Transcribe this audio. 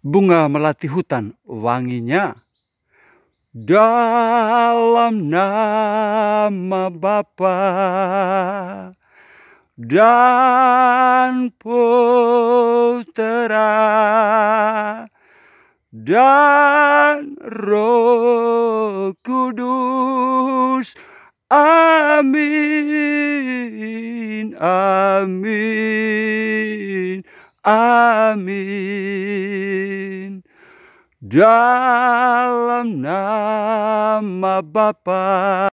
bunga melati hutan wanginya. Dalam nama Bapa dan Putera dan Roh Kudus. Amin, amin, amin. dalam nama Bapa